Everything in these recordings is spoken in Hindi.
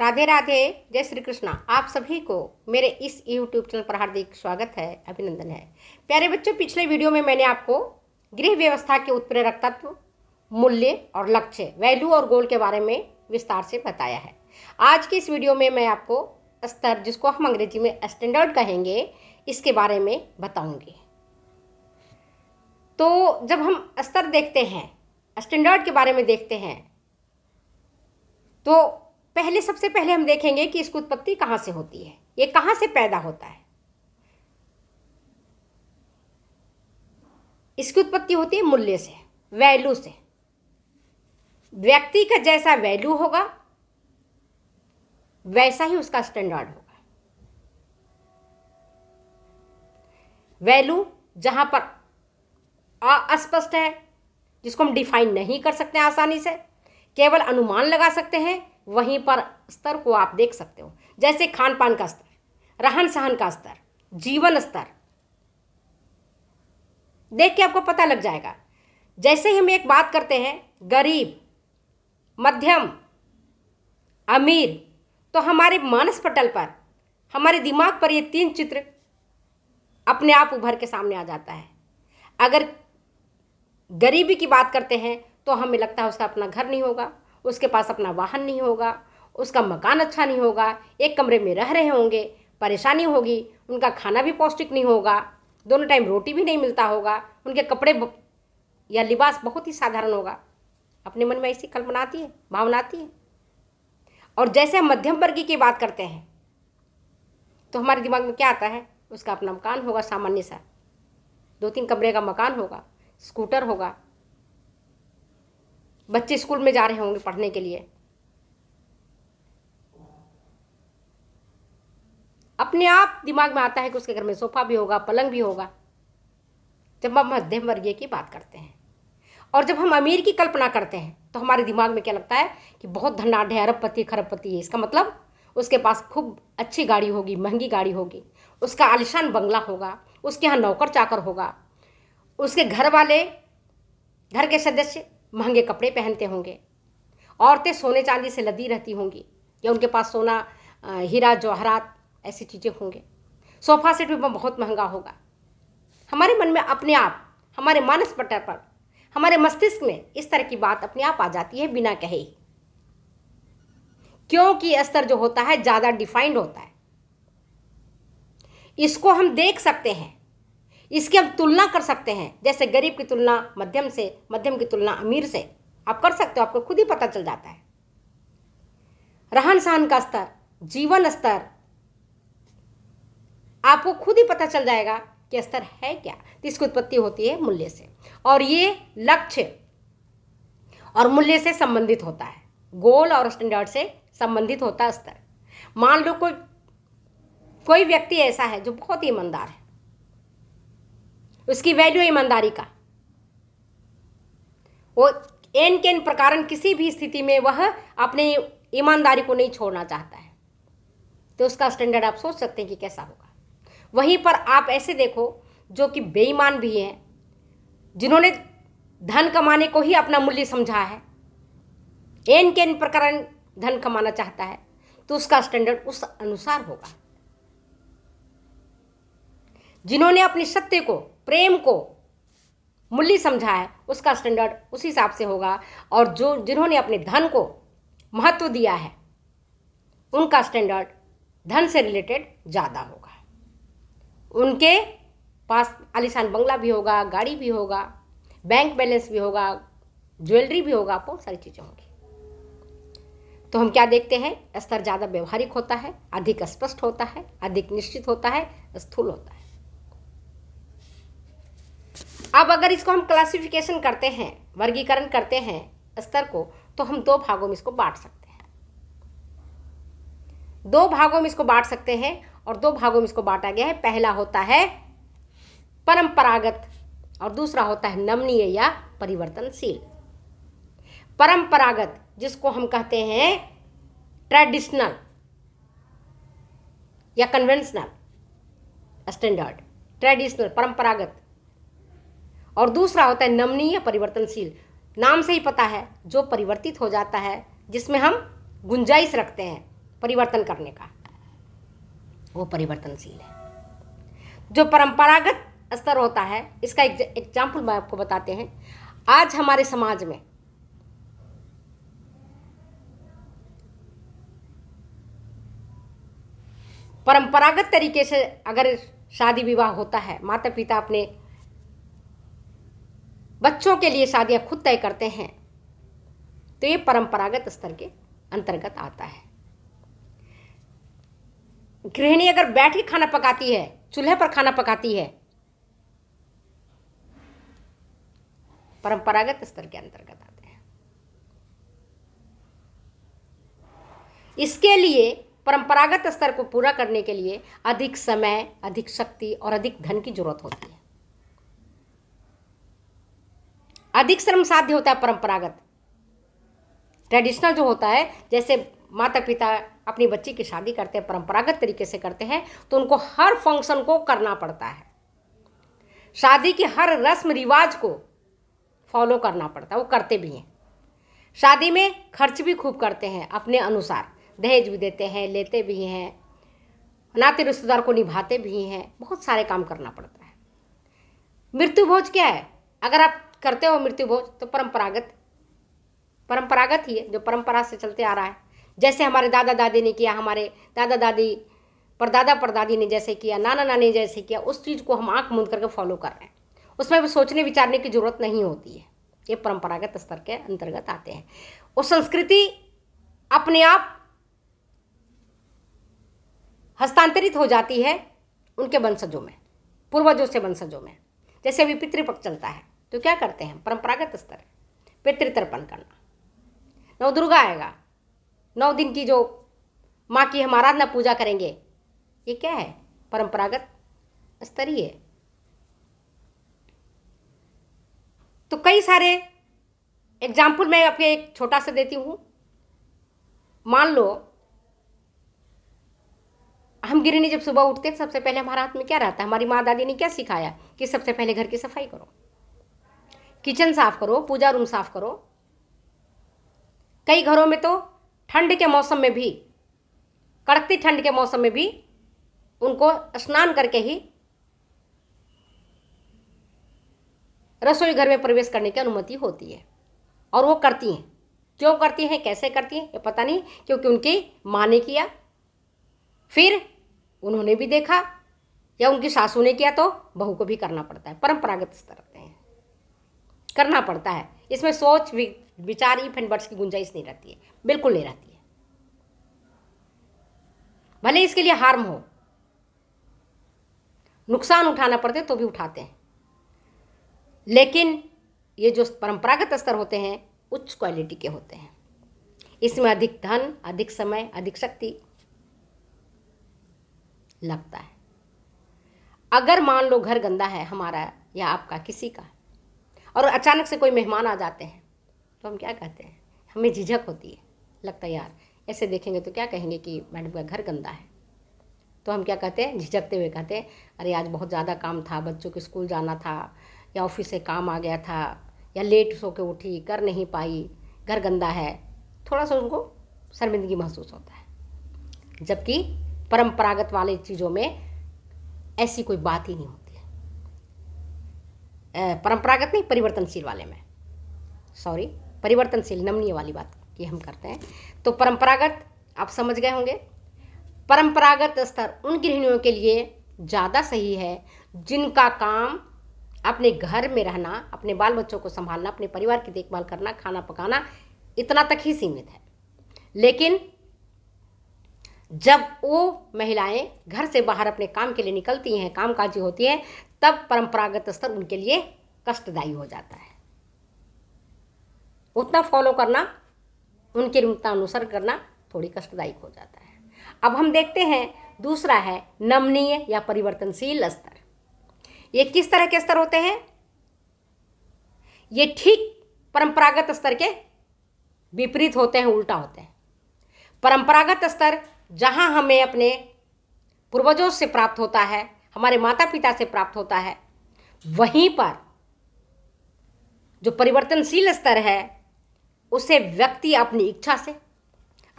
राधे राधे जय श्री कृष्णा आप सभी को मेरे इस यूट्यूब चैनल पर हार्दिक स्वागत है अभिनंदन है प्यारे बच्चों पिछले वीडियो में मैंने आपको गृह व्यवस्था के उत्प्रेरक तत्व मूल्य और लक्ष्य वैल्यू और गोल के बारे में विस्तार से बताया है आज की इस वीडियो में मैं आपको स्तर जिसको हम अंग्रेजी में स्टैंडर्ड कहेंगे इसके बारे में बताऊंगी तो जब हम स्तर देखते हैं स्टैंडर्ड के बारे में देखते हैं तो पहले सबसे पहले हम देखेंगे कि इसकी उत्पत्ति कहाँ से होती है ये कहाँ से पैदा होता है इसकी उत्पत्ति होती है मूल्य से वैल्यू से व्यक्ति का जैसा वैल्यू होगा वैसा ही उसका स्टैंडर्ड होगा वैल्यू जहां पर अस्पष्ट है जिसको हम डिफाइन नहीं कर सकते आसानी से केवल अनुमान लगा सकते हैं वहीं पर स्तर को आप देख सकते हो जैसे खान पान का स्तर रहन सहन का स्तर जीवन स्तर देख के आपको पता लग जाएगा जैसे ही हम एक बात करते हैं गरीब मध्यम अमीर तो हमारे मानस पटल पर हमारे दिमाग पर ये तीन चित्र अपने आप उभर के सामने आ जाता है अगर गरीबी की बात करते हैं तो हमें लगता है उसका अपना घर नहीं होगा उसके पास अपना वाहन नहीं होगा उसका मकान अच्छा नहीं होगा एक कमरे में रह रहे होंगे परेशानी होगी उनका खाना भी पौष्टिक नहीं होगा दोनों टाइम रोटी भी नहीं मिलता होगा उनके कपड़े या लिबास बहुत ही साधारण होगा अपने मन में ऐसी कल्पना आती है भावना आती है और जैसे हम मध्यम वर्गी की बात करते हैं तो हमारे दिमाग में क्या आता है उसका अपना मकान होगा सामान्य सा दो तीन कमरे का मकान होगा स्कूटर होगा बच्चे स्कूल में जा रहे होंगे पढ़ने के लिए अपने आप दिमाग में आता है कि उसके घर में सोफा भी होगा पलंग भी होगा जब हम मध्यम वर्गीय की बात करते हैं और जब हम अमीर की कल्पना करते हैं तो हमारे दिमाग में क्या लगता है कि बहुत धनाढ़ है अरबपति खरबपति है इसका मतलब उसके पास खूब अच्छी गाड़ी होगी महंगी गाड़ी होगी उसका आलिशान बंगला होगा उसके यहाँ नौकर चाकर होगा उसके घर वाले घर के सदस्य महंगे कपड़े पहनते होंगे औरतें सोने चांदी से लदी रहती होंगी या उनके पास सोना हीरा जवाहरात ऐसी चीज़ें होंगे सोफ़ा सेट भी बहुत महंगा होगा हमारे मन में अपने आप हमारे मानस पटर पर हमारे मस्तिष्क में इस तरह की बात अपने आप आ जाती है बिना कहे ही क्योंकि स्तर जो होता है ज़्यादा डिफाइंड होता है इसको हम देख सकते हैं इसकी हम तुलना कर सकते हैं जैसे गरीब की तुलना मध्यम से मध्यम की तुलना अमीर से आप कर सकते हो आपको खुद ही पता चल जाता है रहन सहन का स्तर जीवन स्तर आपको खुद ही पता चल जाएगा कि स्तर है क्या तो इसकी उत्पत्ति होती है मूल्य से और ये लक्ष्य और मूल्य से संबंधित होता है गोल और स्टैंडर्ड से संबंधित होता है स्तर मान लो कोई कोई व्यक्ति ऐसा है जो बहुत ही ईमानदार है उसकी वैल्यू ईमानदारी का वो एन के प्रकार किसी भी स्थिति में वह अपने ईमानदारी को नहीं छोड़ना चाहता है तो उसका स्टैंडर्ड आप सोच सकते हैं कि कैसा होगा वहीं पर आप ऐसे देखो जो कि बेईमान भी हैं जिन्होंने धन कमाने को ही अपना मूल्य समझा है एन के प्रकरण धन कमाना चाहता है तो उसका स्टैंडर्ड उस अनुसार होगा जिन्होंने अपनी सत्य को प्रेम को मूल्य समझा है उसका स्टैंडर्ड उसी हिसाब से होगा और जो जिन्होंने अपने धन को महत्व दिया है उनका स्टैंडर्ड धन से रिलेटेड ज़्यादा होगा उनके पास आलिशान बंगला भी होगा गाड़ी भी होगा बैंक बैलेंस भी होगा ज्वेलरी भी होगा बहुत सारी चीज़ें होंगी तो हम क्या देखते हैं स्तर ज़्यादा व्यवहारिक होता है अधिक स्पष्ट होता है अधिक निश्चित होता है स्थूल होता है अब अगर इसको हम क्लासिफिकेशन करते हैं वर्गीकरण करते हैं स्तर को तो हम दो भागों में इसको बांट सकते हैं दो भागों में इसको बांट सकते हैं और दो भागों में इसको बांटा गया है पहला होता है परंपरागत और दूसरा होता है नमनीय या परिवर्तनशील परंपरागत जिसको हम कहते हैं ट्रेडिशनल या कन्वेंशनल स्टैंडर्ड ट्रेडिशनल परंपरागत और दूसरा होता है नमनीय परिवर्तनशील नाम से ही पता है जो परिवर्तित हो जाता है जिसमें हम गुंजाइश रखते हैं परिवर्तन करने का वो परिवर्तनशील है जो परंपरागत स्तर होता है इसका एक एग्जाम्पल मैं आपको बताते हैं आज हमारे समाज में परंपरागत तरीके से अगर शादी विवाह होता है माता पिता अपने बच्चों के लिए शादियां खुद तय करते हैं तो ये परंपरागत स्तर के अंतर्गत आता है गृहिणी अगर बैठ के खाना पकाती है चूल्हे पर खाना पकाती है परंपरागत स्तर के अंतर्गत आते हैं इसके लिए परंपरागत स्तर को पूरा करने के लिए अधिक समय अधिक शक्ति और अधिक धन की जरूरत होती है अधिक श्रम साध्य होता है परंपरागत ट्रेडिशनल जो होता है जैसे माता पिता अपनी बच्ची की शादी करते हैं परंपरागत तरीके से करते हैं तो उनको हर फंक्शन को करना पड़ता है शादी के हर रस्म रिवाज को फॉलो करना पड़ता है वो करते भी हैं शादी में खर्च भी खूब करते हैं अपने अनुसार दहेज भी देते हैं लेते भी हैं नाते रिश्तेदार को निभाते भी हैं बहुत सारे काम करना पड़ता है मृत्यु भोज क्या है अगर आप करते हो मृत्यु भोज तो परंपरागत परंपरागत ही है जो परंपरा से चलते आ रहा है जैसे हमारे दादा दादी ने किया हमारे दादा दादी परदादा परदादी ने जैसे किया नाना नानी ने जैसे किया उस चीज़ को हम आँख मूंद करके फॉलो कर रहे हैं उसमें भी सोचने विचारने की ज़रूरत नहीं होती है ये परंपरागत स्तर के अंतर्गत आते हैं वो संस्कृति अपने आप हस्तांतरित हो जाती है उनके वंशजों में पूर्वजों से वंशजों में जैसे अभी पितृपक्ष चलता है तो क्या करते हैं परंपरागत स्तर पितृ तर्पण करना नव दुर्गा आएगा नौ दिन की जो माँ की हम आराधना पूजा करेंगे ये क्या है परंपरागत स्तरीय तो कई सारे एग्जाम्पल मैं आपके एक छोटा सा देती हूँ मान लो हम गिरिनी जब सुबह उठते हैं सबसे पहले हमारे हाथ में क्या रहता है हमारी माँ दादी ने क्या सिखाया कि सबसे पहले घर की सफाई करो किचन साफ करो पूजा रूम साफ करो कई घरों में तो ठंड के मौसम में भी कड़कती ठंड के मौसम में भी उनको स्नान करके ही रसोई घर में प्रवेश करने की अनुमति होती है और वो करती हैं क्यों करती हैं कैसे करती हैं ये पता नहीं क्योंकि उनकी माँ ने किया फिर उन्होंने भी देखा या उनकी सासू ने किया तो बहू को भी करना पड़ता है परंपरागत स्तर करना पड़ता है इसमें सोच विचार इफ एंड बर्ड्स की गुंजाइश नहीं रहती है बिल्कुल नहीं रहती है भले इसके लिए हार्म हो नुकसान उठाना पड़ते तो भी उठाते हैं लेकिन ये जो परंपरागत स्तर होते हैं उच्च क्वालिटी के होते हैं इसमें अधिक धन अधिक समय अधिक शक्ति लगता है अगर मान लो घर गंदा है हमारा या आपका किसी का और अचानक से कोई मेहमान आ जाते हैं तो हम क्या कहते हैं हमें झिझक होती है लगता है यार ऐसे देखेंगे तो क्या कहेंगे कि मैडम का घर गंदा है तो हम क्या कहते हैं झिझकते हुए कहते हैं अरे आज बहुत ज़्यादा काम था बच्चों के स्कूल जाना था या ऑफिस से काम आ गया था या लेट सो के उठी कर नहीं पाई घर गंदा है थोड़ा सा उनको शर्मिंदगी महसूस होता है जबकि परंपरागत वाले चीज़ों में ऐसी कोई बात ही नहीं होती परंपरागत नहीं परिवर्तनशील वाले में सॉरी परिवर्तनशील नमनीय वाली बात की हम करते हैं तो परंपरागत आप समझ गए होंगे परंपरागत स्तर उन गृहिणियों के लिए ज़्यादा सही है जिनका काम अपने घर में रहना अपने बाल बच्चों को संभालना अपने परिवार की देखभाल करना खाना पकाना इतना तक ही सीमित है लेकिन जब वो महिलाएं घर से बाहर अपने काम के लिए निकलती हैं कामकाजी होती हैं तब परंपरागत स्तर उनके लिए कष्टदायी हो जाता है उतना फॉलो करना उनके उतना अनुसरण करना थोड़ी कष्टदायक हो जाता है अब हम देखते हैं दूसरा है नमनीय या परिवर्तनशील स्तर ये किस तरह के स्तर होते हैं ये ठीक परंपरागत स्तर के विपरीत होते हैं उल्टा होते हैं परंपरागत स्तर जहाँ हमें अपने पूर्वजों से प्राप्त होता है हमारे माता पिता से प्राप्त होता है वहीं पर जो परिवर्तनशील स्तर है उसे व्यक्ति अपनी इच्छा से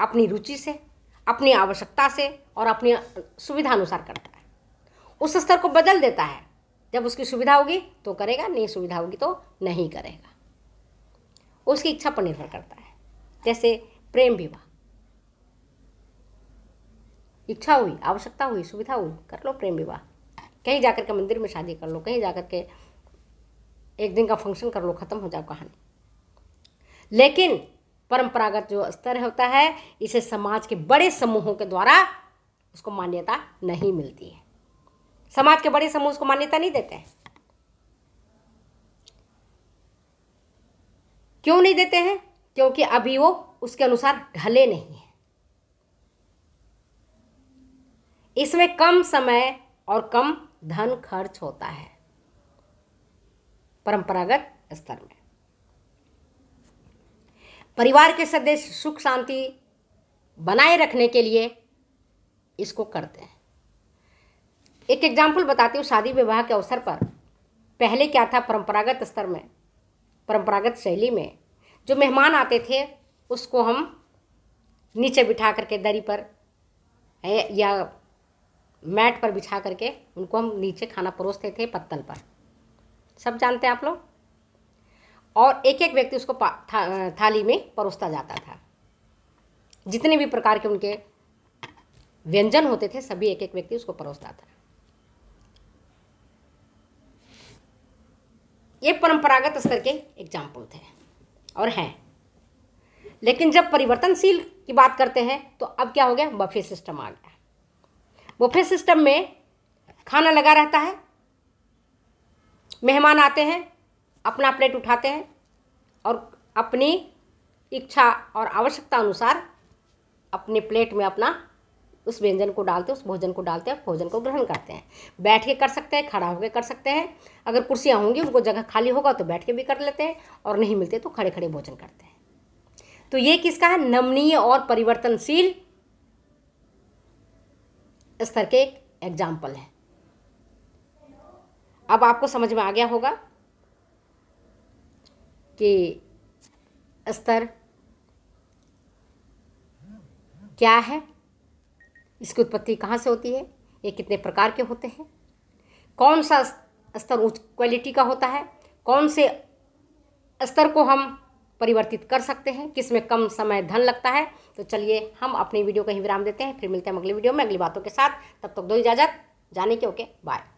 अपनी रुचि से अपनी आवश्यकता से और अपनी सुविधा अनुसार करता है उस स्तर को बदल देता है जब उसकी सुविधा होगी तो करेगा नहीं सुविधा होगी तो नहीं करेगा उसकी इच्छा पर निर्भर करता है जैसे प्रेम विवाह इच्छा हुई आवश्यकता हुई सुविधा हुई कर लो प्रेम विवाह कहीं जाकर के मंदिर में शादी कर लो कहीं जाकर के एक दिन का फंक्शन कर लो ख़त्म हो जाओ कहानी लेकिन परंपरागत जो स्तर होता है इसे समाज के बड़े समूहों के द्वारा उसको मान्यता नहीं मिलती है समाज के बड़े समूह उसको मान्यता नहीं देते हैं क्यों नहीं देते हैं क्योंकि अभी वो उसके अनुसार ढले नहीं है इसमें कम समय और कम धन खर्च होता है परंपरागत स्तर में परिवार के सदस्य सुख शांति बनाए रखने के लिए इसको करते हैं एक एग्जाम्पल बताती हूँ शादी विवाह के अवसर पर पहले क्या था परंपरागत स्तर में परंपरागत शैली में जो मेहमान आते थे उसको हम नीचे बिठा करके दरी पर या मैट पर बिछा करके उनको हम नीचे खाना परोसते थे पत्तल पर सब जानते हैं आप लोग और एक एक व्यक्ति उसको था, थाली में परोसता जाता था जितने भी प्रकार के उनके व्यंजन होते थे सभी एक एक व्यक्ति उसको परोसता था ये परंपरागत स्तर के एग्जाम्पल थे और हैं लेकिन जब परिवर्तनशील की बात करते हैं तो अब क्या हो गया बफे सिस्टम आ गया बुफे सिस्टम में खाना लगा रहता है मेहमान आते हैं अपना प्लेट उठाते हैं और अपनी इच्छा और आवश्यकता अनुसार अपने प्लेट में अपना उस व्यंजन को डालते हैं उस भोजन को डालते हैं भोजन को ग्रहण करते हैं बैठ के कर सकते हैं खड़ा होकर कर सकते हैं अगर कुर्सियाँ होंगी उनको जगह खाली होगा तो बैठ के भी कर लेते हैं और नहीं मिलते तो खड़े खड़े भोजन करते हैं तो ये किसका है नमनीय और परिवर्तनशील स्तर के एक एग्जाम्पल है अब आपको समझ में आ गया होगा कि स्तर क्या है इसकी उत्पत्ति कहाँ से होती है ये कितने प्रकार के होते हैं कौन सा स्तर उच्च क्वालिटी का होता है कौन से स्तर को हम परिवर्तित कर सकते हैं किस में कम समय धन लगता है तो चलिए हम अपनी वीडियो का ही विराम देते हैं फिर मिलते हैं अगले वीडियो में अगली बातों के साथ तब तक दो इजाज़त जाने के ओके बाय